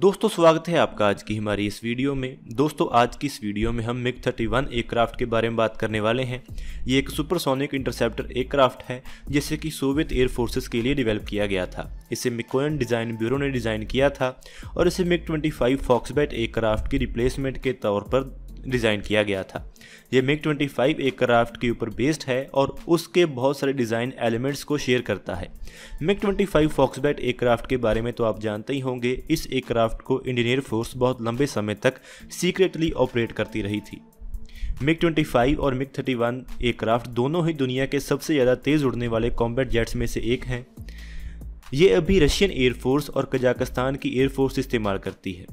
दोस्तों स्वागत है आपका आज की हमारी इस वीडियो में दोस्तों आज की इस वीडियो में हम मिग 31 एयरक्राफ्ट के बारे में बात करने वाले हैं ये एक सुपरसोनिक इंटरसेप्टर एयरक्राफ्ट है जिसे कि सोवियत एयर फोर्सेस के लिए डेवलप किया गया था इसे मिकोयन डिज़ाइन ब्यूरो ने डिज़ाइन किया था और इसे मिग 25 फॉक्सबैट एयरक्राफ्ट की रिप्लेसमेंट के तौर पर डिज़ाइन किया गया था ये मिग 25 एक क्राफ्ट के ऊपर बेस्ड है और उसके बहुत सारे डिज़ाइन एलिमेंट्स को शेयर करता है मिग 25 फॉक्सबैट एयरक्राफ्ट के बारे में तो आप जानते ही होंगे इस एयरक्राफ्ट को इंडियन एयरफोर्स बहुत लंबे समय तक सीक्रेटली ऑपरेट करती रही थी मिग 25 और मिग 31 एयरक्राफ्ट दोनों ही दुनिया के सबसे ज़्यादा तेज़ उड़ने वाले कॉम्बैट जेट्स में से एक हैं ये अभी रशियन एयरफोर्स और कजाकिस्तान की एयरफोर्स इस्तेमाल करती है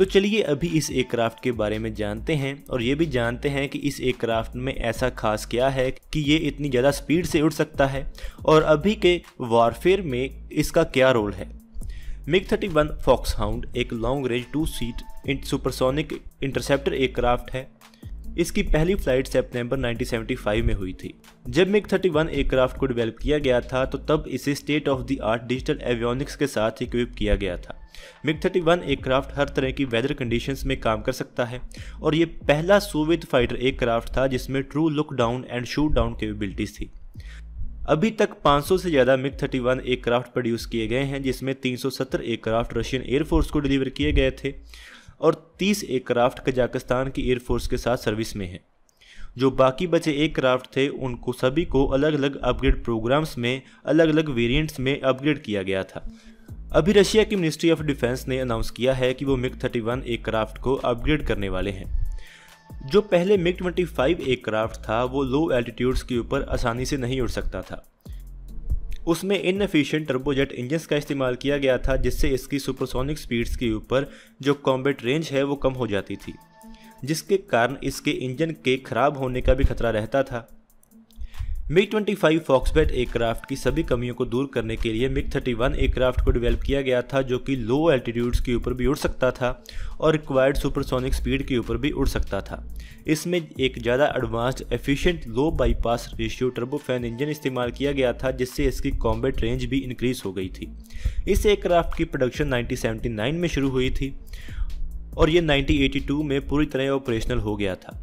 तो चलिए अभी इस एयरक्राफ्ट के बारे में जानते हैं और ये भी जानते हैं कि इस एयरक्राफ्ट में ऐसा खास क्या है कि ये इतनी ज़्यादा स्पीड से उड़ सकता है और अभी के वारफेयर में इसका क्या रोल है मिग 31 फॉक्स हाउंड एक long range two seat supersonic interceptor aircraft है इसकी पहली फ्लाइट सेप्टेम्बर 1975 में हुई थी जब मिग 31 एयरक्राफ्ट को डेवलप किया गया था तो तब इसे state of the art digital avionics के साथ इक्विप किया गया था मिग 31 एयरक्राफ्ट हर तरह की वेदर कंडीशंस में काम कर सकता है और ये पहला सोवियत फाइटर एयरक्राफ्ट था जिसमें true look down and shoot down capabilities थी अभी तक 500 से ज़्यादा मिग 31 एयरक्राफ्ट प्रोड्यूस किए गए हैं जिसमें 370 एयरक्राफ्ट रशियन एयरफोर्स को डिलीवर किए गए थे और 30 एयरक्राफ्ट कजाकिस्तान की एयरफोर्स के साथ सर्विस में हैं जो बाकी बचे एयरक्राफ्ट थे उनको सभी को अलग अलग अपग्रेड प्रोग्राम्स में अलग अलग वेरियंट्स में अपग्रेड किया गया था अभी रशिया की मिनिस्ट्री ऑफ डिफेंस ने अनाउंस किया है कि वो मिग 31 एयरक्राफ्ट को अपग्रेड करने वाले हैं जो पहले मिग 25 एयरक्राफ्ट था वो लो एल्टीट्यूड्स के ऊपर आसानी से नहीं उड़ सकता था उसमें इनएफिशिएंट टर्बोजेट इंजन का इस्तेमाल किया गया था जिससे इसकी सुपरसोनिक स्पीड्स के ऊपर जो कॉम्बेट रेंज है वो कम हो जाती थी जिसके कारण इसके इंजन के खराब होने का भी खतरा रहता था मिग 25 फॉक्सबेट एयरक्राफ्ट की सभी कमियों को दूर करने के लिए मिग 31 एयरक्राफ्ट को डेवलप किया गया था जो कि लो एल्टीट्यूड्स के ऊपर भी उड़ सकता था और रिक्वायर्ड सुपरसोनिक स्पीड के ऊपर भी उड़ सकता था इसमें एक ज़्यादा advanced efficient low bypass ratio turbofan engine इस्तेमाल किया गया था जिससे इसकी कॉम्बैट रेंज भी इंक्रीज हो गई थी इस एयरक्राफ्ट की प्रोडक्शन नाइनटीन में शुरू हुई थी और ये नाइनटीन में पूरी तरह ऑपरेशनल हो गया था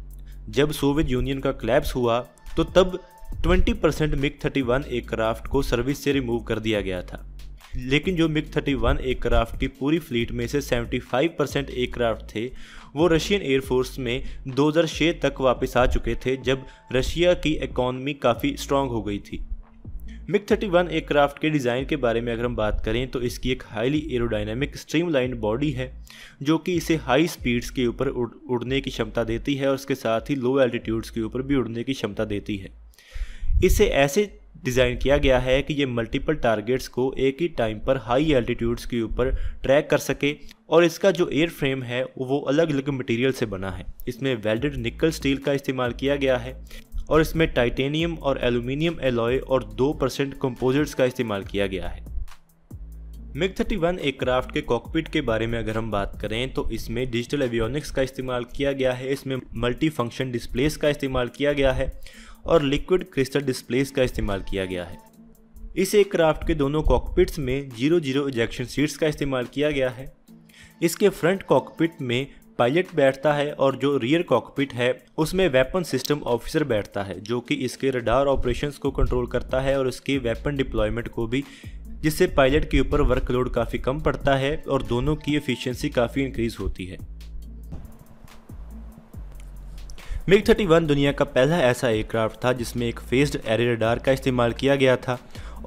जब सोवियत यूनियन का क्लैप्स हुआ तो तब twenty percent MiG one aircraft को सर्विस से रिमूव कर दिया गया था लेकिन जो मिग वन एयरक्राफ्ट की पूरी फ्लीट में से सेवेंटी फाइव परसेंट एयरक्राफ्ट थे वो रशियन एयरफोर्स में दो हज़ार छः तक वापस आ चुके थे जब रशिया की इकॉनमी काफ़ी स्ट्रांग हो गई थी मिग वन एयरक्राफ्ट के डिज़ाइन के बारे में अगर हम बात करें तो इसकी एक हाईली एरोडाइनमिक लाइन बॉडी है जो कि इसे हाई स्पीड्स के ऊपर उड़ने की क्षमता देती है और इसके साथ ही लो एल्टीट्यूड्स के ऊपर भी उड़ने की क्षमता देती है इसे ऐसे डिज़ाइन किया गया है कि ये मल्टीपल टारगेट्स को एक ही टाइम पर हाई एल्टीट्यूड्स के ऊपर ट्रैक कर सके और इसका जो एयर फ्रेम है वो अलग अलग मटेरियल से बना है इसमें वेल्डेड निकल स्टील का इस्तेमाल किया गया है और इसमें टाइटेनियम और एलुमिनियम एलॉय और दो परसेंट कंपोजिट्स का इस्तेमाल किया गया है मिग 31 एयरक्राफ्ट के कॉकपिट के बारे में अगर हम बात करें तो इसमें डिजिटल एवियोनिक्स का इस्तेमाल किया गया है इसमें मल्टी फंक्शन डिस्प्लेस का इस्तेमाल किया गया है और लिक्विड क्रिस्टल डिस्प्लेस का इस्तेमाल किया गया है इस एयरक्राफ्ट के दोनों कॉकपिट्स में जीरो जीरो इजेक्शन सीट्स का इस्तेमाल किया गया है इसके फ्रंट कॉकपिट में पायलट बैठता है और जो रियर कॉकपिट है उसमें वेपन सिस्टम ऑफिसर बैठता है जो कि इसके रडार ऑपरेशंस को कंट्रोल करता है और इसके वेपन डिप्लॉयमेंट को भी जिससे पायलट के ऊपर वर्कलोड काफ़ी कम पड़ता है और दोनों की एफिशिएंसी काफ़ी इंक्रीज़ होती है मिग 31 दुनिया का पहला ऐसा एयरक्राफ्ट था जिसमें एक फेस्ड एरेडार का इस्तेमाल किया गया था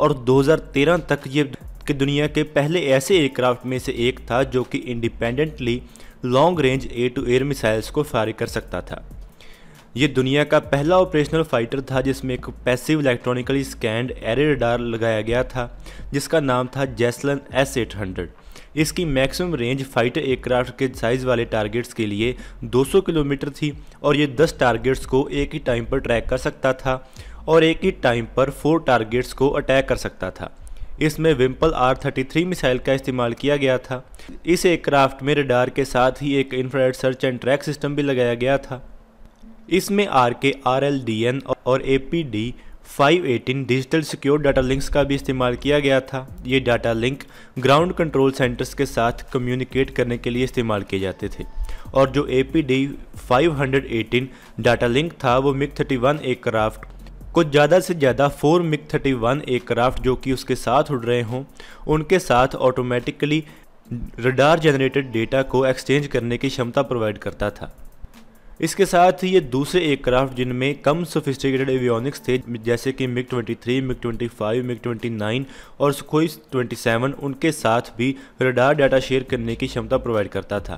और 2013 तक ये कि दुनिया के पहले ऐसे एयरक्राफ्ट में से एक था जो कि independently long range air to air missiles को फायर कर सकता था ये दुनिया का पहला ऑपरेशनल फाइटर था जिसमें एक passive electronically scanned array radar लगाया गया था जिसका नाम था जैसलन एस एट हंड्रेड इसकी मैक्सिमम रेंज फाइटर एयरक्राफ्ट के साइज़ वाले टारगेट्स के लिए 200 किलोमीटर थी और ये 10 टारगेट्स को एक ही टाइम पर ट्रैक कर सकता था और एक ही टाइम पर फोर टारगेट्स को अटैक कर सकता था इसमें Vympel R thirty three missile का इस्तेमाल किया गया था इस एयरक्राफ्ट में रडार के साथ ही एक infrared search and track system भी लगाया गया था इसमें आर के आर एल डी एन और A P D five eighteen digital secure data links का भी इस्तेमाल किया गया था ये data link ground control centres के साथ कम्युनिकेट करने के लिए इस्तेमाल किए जाते थे और जो A P D five hundred eighteen data link था वो मिक थर्टी वन एयरक्राफ्ट को ज़्यादा से ज़्यादा four MiG thirty one aircraft जो कि उसके साथ उड़ रहे हों उनके साथ ऑटोमेटिकली रडार जनरेटेड डेटा को एक्सचेंज करने की क्षमता प्रोवाइड करता था इसके साथ ही ये दूसरे एयरक्राफ्ट जिनमें कम सोफिस्टिकेटेड एवियोनिक्स थे जैसे कि मिग 23, मिग 25, मिग 29 और सुखोई 27 उनके साथ भी रडार डाटा शेयर करने की क्षमता प्रोवाइड करता था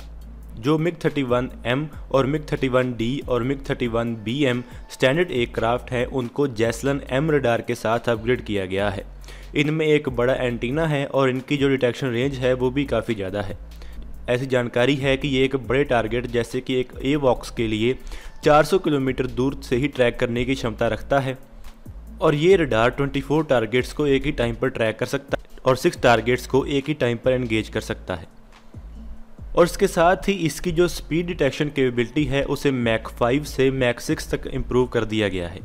जो मिग 31M और मिग 31D और मिग 31BM स्टैंडर्ड एयरक्राफ्ट हैं उनको जैसलन एम रडार के साथ अपग्रेड किया गया है इनमें एक बड़ा एंटीना है और इनकी जो डिटेक्शन रेंज है वो भी काफ़ी ज़्यादा है ऐसी जानकारी है कि ये एक बड़े टारगेट जैसे कि एक ए बॉक्स के लिए 400 किलोमीटर दूर से ही ट्रैक करने की क्षमता रखता है और ये रडार 24 टारगेट्स को एक ही टाइम पर ट्रैक कर सकता है और सिक्स टारगेट्स को एक ही टाइम पर एंगेज कर सकता है और इसके साथ ही इसकी जो स्पीड डिटेक्शन केपेबिलिटी है उसे मैक फाइव से मैक सिक्स तक इम्प्रूव कर दिया गया है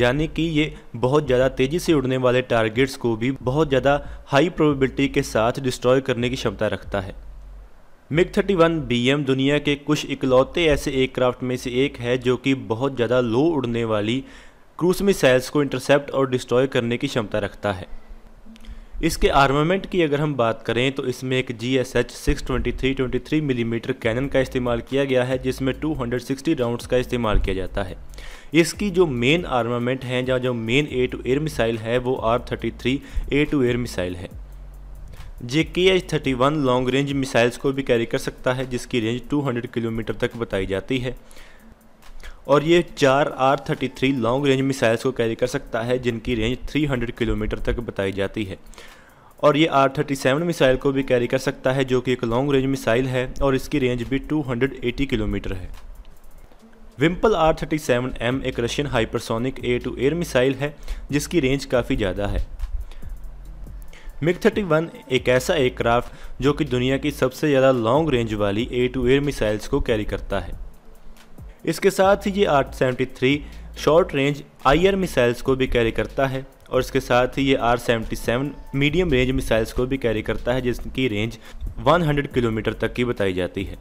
यानी कि ये बहुत ज़्यादा तेज़ी से उड़ने वाले टारगेट्स को भी बहुत ज़्यादा हाई प्रोबेबिलिटी के साथ डिस्ट्रॉय करने की क्षमता रखता है मिग 31 बीएम दुनिया के कुछ इकलौते ऐसे एयरक्राफ्ट में से एक है जो कि बहुत ज़्यादा लो उड़ने वाली क्रूज मिसाइल्स को इंटरसेप्ट और डिस्ट्रॉय करने की क्षमता रखता है इसके आर्मामेंट की अगर हम बात करें तो इसमें एक G S H six twenty three twenty three millimetre cannon का इस्तेमाल किया गया है जिसमें टू हंड्रेड सिक्सटी राउंड्स का इस्तेमाल किया जाता है इसकी जो मेन आर्मामेंट है या जो main air to air missile है वो R thirty three air to air missile है J K H thirty one long range missiles को भी कैरी कर सकता है जिसकी रेंज 200 किलोमीटर तक बताई जाती है और ये चार R thirty three long range missiles को कैरी कर सकता है जिनकी रेंज 300 किलोमीटर तक बताई जाती है और ये आर थर्टी सेवन मिसाइल को भी कैरी कर सकता है जो कि एक लॉन्ग रेंज मिसाइल है और इसकी रेंज भी 280 किलोमीटर है Vympel R thirty seven M एक Russian hypersonic air to air missile है जिसकी रेंज काफ़ी ज़्यादा है मिग 31 एक ऐसा एयरक्राफ्ट जो कि दुनिया की सबसे ज़्यादा लॉन्ग रेंज वाली एयर टू एयर मिसाइल्स को कैरी करता है इसके साथ ही ये R seventy three short range air missiles को भी कैरी करता है और इसके साथ ही ये R seventy seven medium range missiles को भी कैरी करता है जिसकी रेंज 100 किलोमीटर तक की बताई जाती है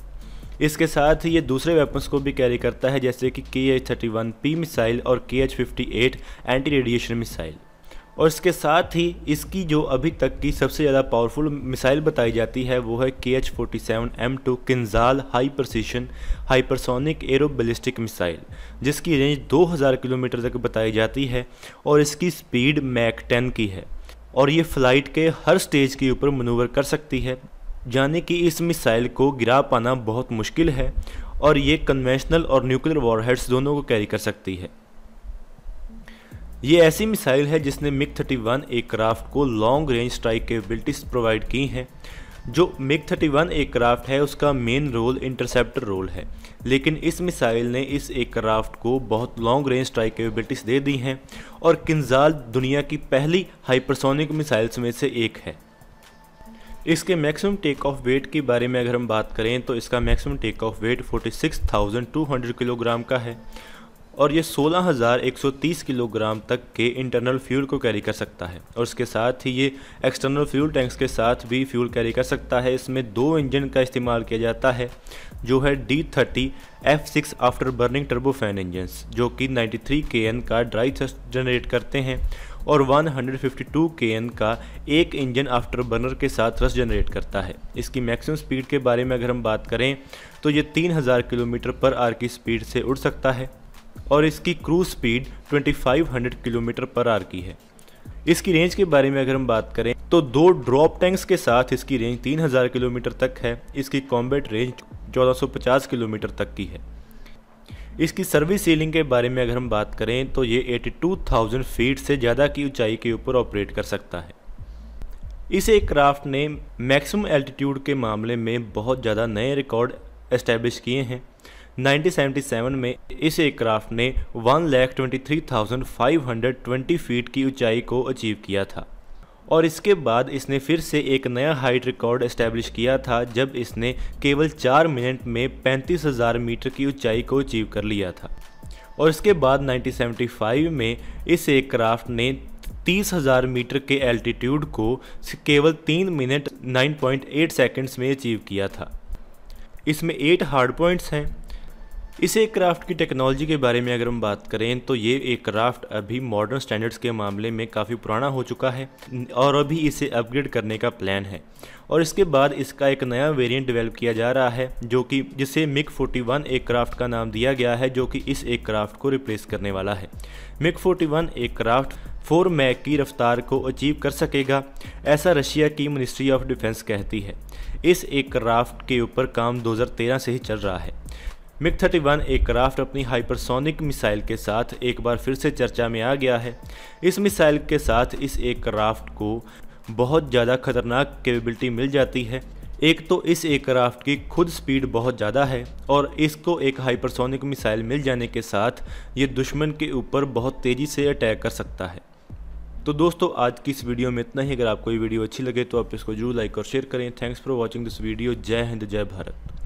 इसके साथ ही ये दूसरे वेपन्स को भी कैरी करता है जैसे कि K H thirty one P missile और K H fifty eight anti radiation missile और इसके साथ ही इसकी जो अभी तक की सबसे ज़्यादा पावरफुल मिसाइल बताई जाती है वो है K H forty seven M two Kinzhal high precision hypersonic aero missile जिसकी रेंज 2000 किलोमीटर तक बताई जाती है और इसकी स्पीड मैक 10 की है और ये फ़्लाइट के हर स्टेज के ऊपर मनूवर कर सकती है यानी कि इस मिसाइल को गिरा पाना बहुत मुश्किल है और ये कन्वेंशनल और न्यूक्लियर वॉरहेड्स दोनों को कैरी कर सकती है ये ऐसी मिसाइल है जिसने मिग 31 एयरक्राफ्ट को long range strike capabilities provide की हैं जो मिग 31 एयरक्राफ्ट है उसका मेन रोल इंटरसेप्टर रोल है लेकिन इस मिसाइल ने इस एयरक्राफ्ट को बहुत लॉन्ग रेंज स्ट्राइक कैपेबिलिटीज़ दे दी हैं और किंजाल दुनिया की पहली हाइपरसोनिक मिसाइल्स में से एक है इसके मैक्सिमम टेक ऑफ वेट के बारे में अगर हम बात करें तो इसका maximum take off weight 46,200 kilogram का है और ये 16,130 किलोग्राम तक के इंटरनल फ्यूल को कैरी कर सकता है और इसके साथ ही ये एक्सटर्नल फ्यूल टैंक्स के साथ भी फ्यूल कैरी कर सकता है इसमें दो इंजन का इस्तेमाल किया जाता है जो है D thirty F six afterburning turbofan engine जो कि 93 के एन का ड्राई थ्रस्ट जनरेट करते हैं और 152 एन का एक इंजन आफ्टर बर्नर के साथ रस जनरेट करता है इसकी मैक्सिमम स्पीड के बारे में अगर हम बात करें तो ये 3000 किलोमीटर पर आर की स्पीड से उड़ सकता है और इसकी cruise speed 2500 kilometre per hour की है इसकी रेंज के बारे में अगर हम बात करें तो दो ड्रॉप टैंक्स के साथ इसकी रेंज 3000 किलोमीटर तक है इसकी कॉम्बैट रेंज 1450 किलोमीटर तक की है इसकी सर्विस सीलिंग के बारे में अगर हम बात करें तो ये 82,000 फीट से ज़्यादा की ऊंचाई के ऊपर ऑपरेट कर सकता है इस क्राफ्ट ने मैक्सिमम एल्टीट्यूड के मामले में बहुत ज़्यादा नए रिकॉर्ड एस्टेब्लिश किए हैं 1977 में इस एयरक्राफ्ट ने one lakh twenty three thousand five hundred twenty feet की ऊंचाई को अचीव किया था और इसके बाद इसने फिर से एक नया हाइट रिकॉर्ड इस्टेब्लिश किया था जब इसने केवल चार मिनट में पैंतीस हज़ार मीटर की ऊंचाई को अचीव कर लिया था और इसके बाद 1975 में इस एयरक्राफ्ट ने तीस हज़ार मीटर के एल्टीट्यूड को केवल तीन मिनट 9.8 सेकंड्स में अचीव किया था इसमें एट हार्ड पॉइंट्स हैं इस एक क्राफ्ट की टेक्नोलॉजी के बारे में अगर हम बात करें तो ये एक क्राफ्ट अभी मॉडर्न स्टैंडर्ड्स के मामले में काफ़ी पुराना हो चुका है और अभी इसे अपग्रेड करने का प्लान है और इसके बाद इसका एक नया वेरिएंट डेवलप किया जा रहा है जो कि जिसे मिक 41 एक क्राफ्ट का नाम दिया गया है जो कि इस एक क्राफ्ट को रिप्लेस करने वाला है मिक 41 एक क्राफ्ट फोर मैक की रफ्तार को अचीव कर सकेगा ऐसा रशिया की मिनिस्ट्री ऑफ डिफेंस कहती है इस एक क्राफ्ट के ऊपर काम 2013 से ही चल रहा है मिग थर्टी वन एयरक्राफ्ट अपनी हाइपरसोनिक मिसाइल के साथ एक बार फिर से चर्चा में आ गया है इस मिसाइल के साथ इस एयरक्राफ्ट को बहुत ज़्यादा खतरनाक कैपेबिलिटी मिल जाती है एक तो इस एयरक्राफ्ट की खुद स्पीड बहुत ज़्यादा है और इसको एक हाइपरसोनिक मिसाइल मिल जाने के साथ ये दुश्मन के ऊपर बहुत तेज़ी से अटैक कर सकता है तो दोस्तों आज की इस वीडियो में इतना ही अगर आपको ये वीडियो अच्छी लगे तो आप इसको जरूर लाइक और शेयर करें thanks for watching this video Jai Hind जय भारत